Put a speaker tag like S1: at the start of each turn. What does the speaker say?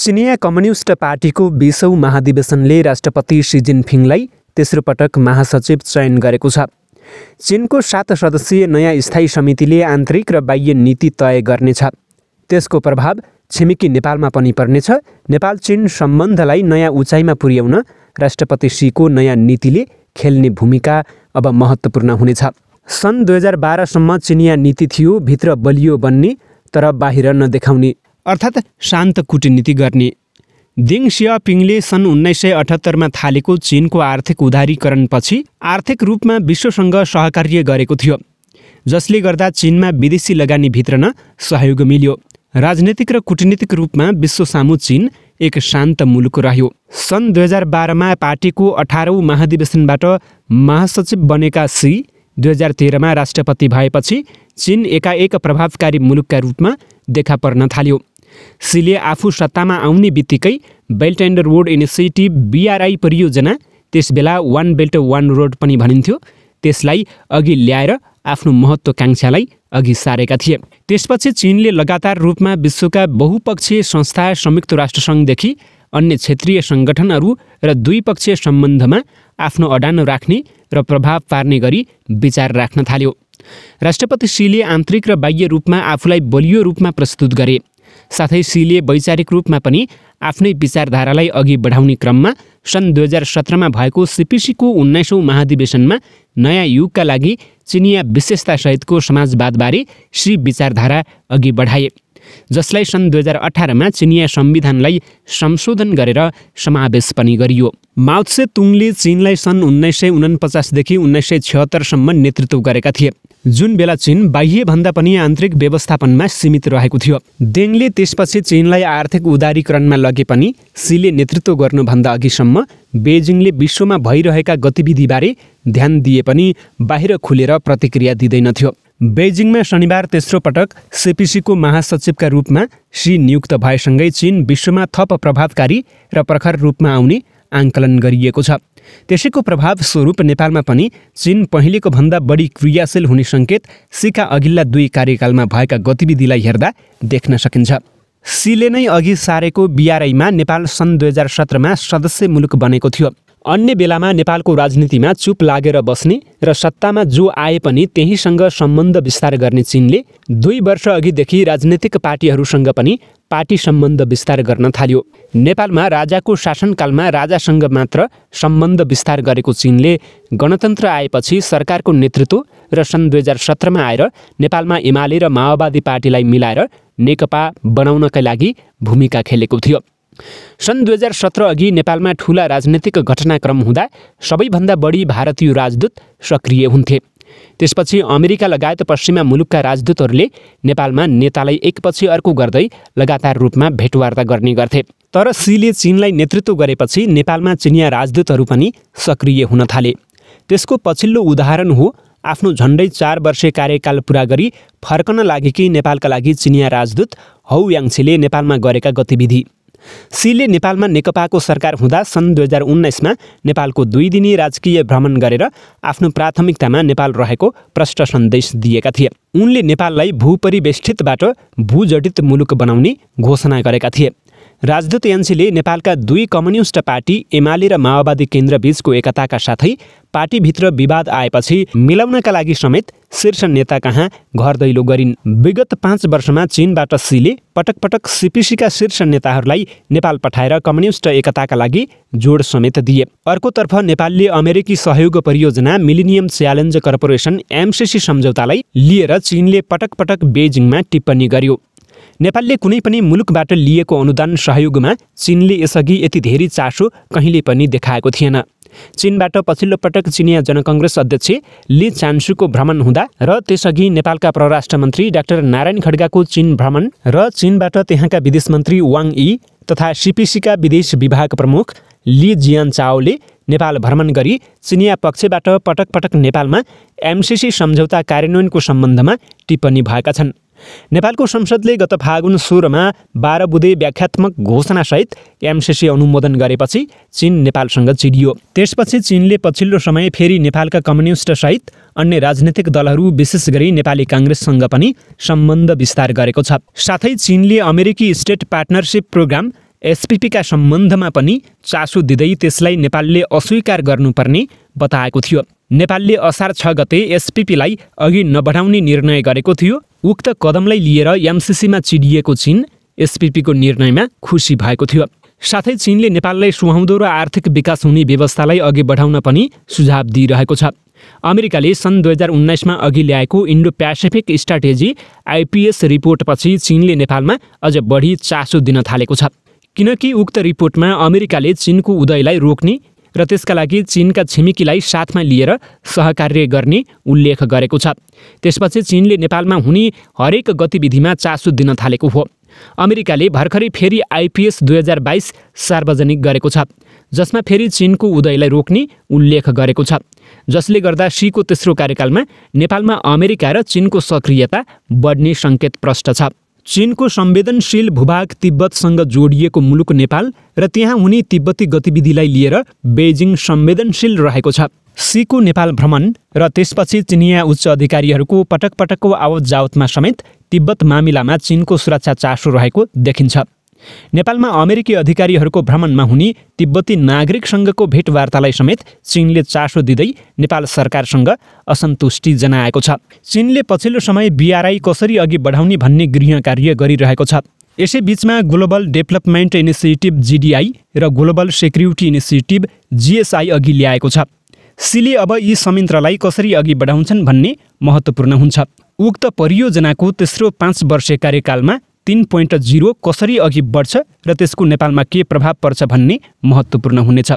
S1: चिनिया कम्युनिस्ट पार्टीको बिसौँ महाधिवेशनले राष्ट्रपति सी जिनफिङलाई तेस्रो पटक महासचिव चयन गरेको छ चिनको सात सदस्यीय नयाँ स्थायी समितिले आन्तरिक र बाह्य नीति तय गर्नेछ त्यसको प्रभाव छिमेकी नेपालमा पनि पर्नेछ नेपाल चिन सम्बन्धलाई नयाँ उचाइमा पुर्याउन राष्ट्रपति सीको नयाँ नीतिले खेल्ने भूमिका अब महत्त्वपूर्ण हुनेछ सन् दुई हजार बाह्रसम्म चिनिया नीति थियो भित्र बलियो बन्ने तर बाहिर नदेखाउने अर्थात् शान्त कुटनीति गर्ने दिङ सियापिङले सन् उन्नाइस सय अठहत्तरमा थालेको चिनको आर्थिक उदारीकरणपछि आर्थिक रूपमा विश्वसँग सहकार्य गरेको थियो जसले गर्दा चिनमा विदेशी लगानी भित्रन सहयोग मिल्यो राजनीतिक र कुटनीतिक रूपमा विश्व सामु चिन एक शान्त मुलुक रह्यो सन् दुई हजार बाह्रमा पार्टीको अठारौँ महाधिवेशनबाट महासचिव बनेका सी दुई हजार तेह्रमा राष्ट्रपति भएपछि चिन एकाएक प्रभावकारी मुलुकका रूपमा देखा पर्न थाल्यो सीले आफू सत्तामा आउने बित्तिकै belt and road initiative BRI परियोजना त्यसबेला वान बेल्ट वान रोड पनि भनिन्थ्यो त्यसलाई अघि ल्याएर आफ्नो महत्त्वकाङ्क्षालाई अघि सारेका थिए त्यसपछि चिनले लगातार रूपमा विश्वका बहुपक्षीय संस्था संयुक्त राष्ट्रसङ्घदेखि अन्य क्षेत्रीय सङ्गठनहरू र द्विपक्षीय सम्बन्धमा आफ्नो अडान राख्ने र प्रभाव पार्ने गरी विचार राख्न थाल्यो राष्ट्रपति सीले आन्तरिक र बाह्य रूपमा आफूलाई बलियो रूपमा प्रस्तुत गरे साथै सीले वैचारिक रूपमा पनि आफ्नै विचारधारालाई अघि बढाउने क्रममा सन् दुई हजार सत्रमा भएको सिपिसीको उन्नाइसौँ महाधिवेशनमा नयाँ युगका लागि चिनिया विशेषतासहितको समाजवादबारे सी विचारधारा अघि बढाए जसलाई सन् दुई हजार अठारमा चिनिया संविधानलाई संशोधन गरेर समावेश पनि गरियो माउत्से तुङले चिनलाई सन् उन्नाइस सय उनपचासदेखि उन्नाइस सय छत्तरसम्म नेतृत्व गरेका थिए जुन बेला चीन बाह्यभन्दा पनि आन्तरिक व्यवस्थापनमा सीमित रहेको थियो देङले त्यसपछि चीनलाई आर्थिक उदारीकरणमा लगे पनि सीले नेतृत्व गर्नुभन्दा अघिसम्म बेजिङले विश्वमा भइरहेका गतिविधिबारे ध्यान दिए पनि बाहिर खुलेर प्रतिक्रिया दिँदैनथ्यो बेजिङमा शनिबार तेस्रो पटक सिपिसीको महासचिवका रूपमा सी नियुक्त भएसँगै चीन विश्वमा थप प्रभावकारी र प्रखर रूपमा आउने आङ्कलन गरिएको छ त्यसैको प्रभाव स्वरूप नेपालमा पनि चीन पहिलेको भन्दा बढी क्रियाशील हुने सङ्केत सिका अघिल्ला दुई कार्यकालमा भएका गतिविधिलाई हेर्दा देख्न सकिन्छ सीले नै अघि सारेको बिआरआईमा नेपाल सन् दुई हजार सत्रमा सदस्य मुलुक बनेको थियो अन्य बेलामा नेपालको राजनीतिमा चुप लागेर बस्ने र सत्तामा जो आए पनि त्यहीसँग सम्बन्ध विस्तार गर्ने चिनले दुई वर्ष अघिदेखि राजनैतिक पार्टीहरूसँग पनि पार्टी सम्बन्ध विस्तार गर्न थाल्यो नेपालमा राजाको शासनकालमा राजासँग मात्र सम्बन्ध विस्तार गरेको चिनले गणतन्त्र आएपछि सरकारको नेतृत्व र सन् दुई हजार सत्रमा आएर नेपालमा एमाले र माओवादी पार्टीलाई मिलाएर नेकपा बनाउनका लागि भूमिका खेलेको थियो सन् दुई हजार सत्र अघि नेपालमा ठुला राजनैतिक घटनाक्रम हुँदा सबैभन्दा बढी भारतीय राजदूत सक्रिय हुन्थे त्यसपछि अमेरिका लगायत पश्चिमा मुलुकका राजदूतहरूले नेपालमा नेतालाई एकपछि अर्को गर्दै लगातार रूपमा भेटवार्ता गर्ने गर्थे तर सीले चिनलाई नेतृत्व गरेपछि नेपालमा चिनिया राजदूतहरू पनि सक्रिय हुन थाले त्यसको पछिल्लो उदाहरण हो आफ्नो झन्डै चार वर्ष कार्यकाल पुरा गरी फर्कन लागेकी नेपालका लागि चिनिया राजदूत हौ याङ्छेले नेपालमा गरेका गतिविधि सीले नेपालमा नेकपाको सरकार हुँदा सन् दुई हजार उन्नाइसमा नेपालको दुई दिने राजकीय भ्रमण गरेर आफ्नो प्राथमिकतामा नेपाल रहेको प्रष्ट सन्देश दिएका थिए उनले नेपाललाई भूपरिवेष्ठितबाट भूजडित मुलुक बनाउने घोषणा गरेका थिए राजदूत एनसीले नेपालका दुई कम्युनिस्ट पार्टी एमाले र माओवादी केन्द्रबीचको एकताका साथै पार्टीभित्र विवाद आएपछि मिलाउनका लागि समेत शीर्ष नेता कहाँ घर दैलो गरिन् विगत पाँच वर्षमा चीनबाट सीले पटक पटक सिपिसीका शीर्ष नेताहरूलाई नेपाल पठाएर कम्युनिस्ट एकताका लागि जोड समेत दिए अर्कोतर्फ नेपालले अमेरिकी सहयोग परियोजना मिलिनियम च्यालेन्ज कर्पोरेसन एमसिसी सम्झौतालाई लिएर चीनले पटक पटक बेजिङमा टिप्पणी गर्यो नेपालले कुनै पनि मुलुकबाट लिएको अनुदान सहयोगमा चिनले यसअघि यति धेरै चासो कहिले पनि देखाएको थिएन चीनबाट पछिल्लो पटक चिनिया जनकङ्ग्रेस अध्यक्ष ली चान्सुको भ्रमण हुँदा र त्यसअघि नेपालका परराष्ट्र मन्त्री डाक्टर नारायण खड्गाको चीन भ्रमण र चीनबाट त्यहाँका विदेश मन्त्री वाङ यी तथा सिपिसीका विदेश विभाग प्रमुख ली जियान चाओले नेपाल भ्रमण गरी चिनिया पक्षबाट पटक पटक नेपालमा एमसिसी सम्झौता कार्यान्वयनको सम्बन्धमा टिप्पणी भएका छन् नेपालको संसदले गत फागुन सोह्रमा बाह्र बुधे व्याख्यात्मक घोषणासहित एमसिसी अनुमोदन गरेपछि चीन नेपालसँग चिडियो त्यसपछि चीनले पछिल्लो समय फेरि नेपालका कम्युनिस्टसहित अन्य राजनैतिक दलहरू विशेष गरी नेपाली काङ्ग्रेससँग पनि सम्बन्ध विस्तार गरेको छ साथै चीनले अमेरिकी स्टेट पार्टनरसिप प्रोग्राम एसपिपीका सम्बन्धमा पनि चासो दिँदै त्यसलाई नेपालले अस्वीकार गर्नुपर्ने बताएको थियो नेपालले असार छ गते एसपिपीलाई अघि नबढाउने निर्णय गरेको थियो उक्त कदमलाई लिएर एमसिसीमा चिडिएको चिन एसपिपीको निर्णयमा खुसी भएको थियो साथै चिनले नेपाललाई सुहाउँदो र आर्थिक विकास हुने व्यवस्थालाई अघि बढाउन पनि सुझाव दिइरहेको छ अमेरिकाले सन् दुई हजार उन्नाइसमा अघि ल्याएको इन्डो प्यासिफिक स्ट्राटेजी आइपिएस रिपोर्टपछि चिनले नेपालमा अझ बढी चासो दिन थालेको छ किनकि उक्त रिपोर्टमा अमेरिकाले चिनको उदयलाई रोक्ने र त्यसका लागि चिनका छिमेकीलाई साथमा लिएर सहकार्य गर्ने उल्लेख गरेको छ त्यसपछि चिनले नेपालमा हुने हरेक गतिविधिमा चासो दिन थालेको हो अमेरिकाले भर्खरै फेरि आइपिएस दुई हजार बाइस सार्वजनिक गरेको छ जसमा फेरि चिनको उदयलाई रोक्ने उल्लेख गरेको छ जसले गर्दा सीको तेस्रो कार्यकालमा नेपालमा अमेरिका र चिनको सक्रियता बढ्ने सङ्केत प्रष्ट छ चिनको संवेदनशील भूभाग तिब्बतसँग जोडिएको मुलुक नेपाल र त्यहाँ हुने तिब्बती गतिविधिलाई लिएर बेजिङ संवेदनशील रहेको छ सीको नेपाल भ्रमण र त्यसपछि चिनिया उच्च अधिकारीहरूको पटक पटकको आवत जावतमा समेत तिब्बत मामिलामा चिनको सुरक्षा चासो रहेको देखिन्छ नेपालमा अमेरिकी अधिकारीहरूको भ्रमणमा हुने तिब्बती नागरिकसँगको भेटवार्तालाई समेत चीनले चासो दिँदै नेपाल सरकारसँग असन्तुष्टि जनाएको छ चीनले पछिल्लो समय बिआरआई कसरी अघि बढाउने भन्ने गृह कार्य गरिरहेको छ यसै बिचमा ग्लोबल डेभलपमेन्ट इनिसिएटिभ जिडिआई र ग्लोबल सेक्युरिटी इनिसिएटिभ जिएसआई अघि ल्याएको छ सीले अब यी संयन्त्रलाई कसरी अघि बढाउँछन् भन्ने महत्त्वपूर्ण हुन्छ उक्त परियोजनाको तेस्रो पाँच वर्ष कार्यकालमा तिन पोइन्ट जिरो कसरी अघि बढ्छ र त्यसको नेपालमा के प्रभाव पर्छ भन्ने महत्त्वपूर्ण हुनेछ